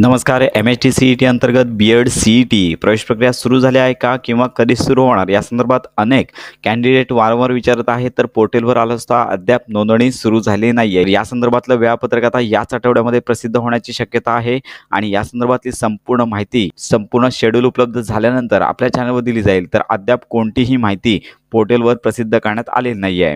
नमस्कार M H T C E T अंतर्गत B Ed C E T प्रवेश प्रक्रिया सुरू झाली आहे का किंवा कधी सुरू होणार या संदर्भात अनेक कॅन्डिडेट वारंवार विचारत आहेत तर पोर्टलवर आला असता अद्याप नोंदणी सुरू झाली नाही आहे या संदर्भातलं वेळापत्रक आता याच आठवड्यामध्ये प्रसिद्ध होण्याची शक्यता आहे आणि या संदर्भातली संपूर्ण माहिती संपूर्ण शेड्यूल उपलब्ध झाल्यानंतर आपल्या चॅनलवर दिली जाईल तर अद्याप कोणतीही माहिती पोर्टलवर प्रसिद्ध करण्यात आलेली नाही आहे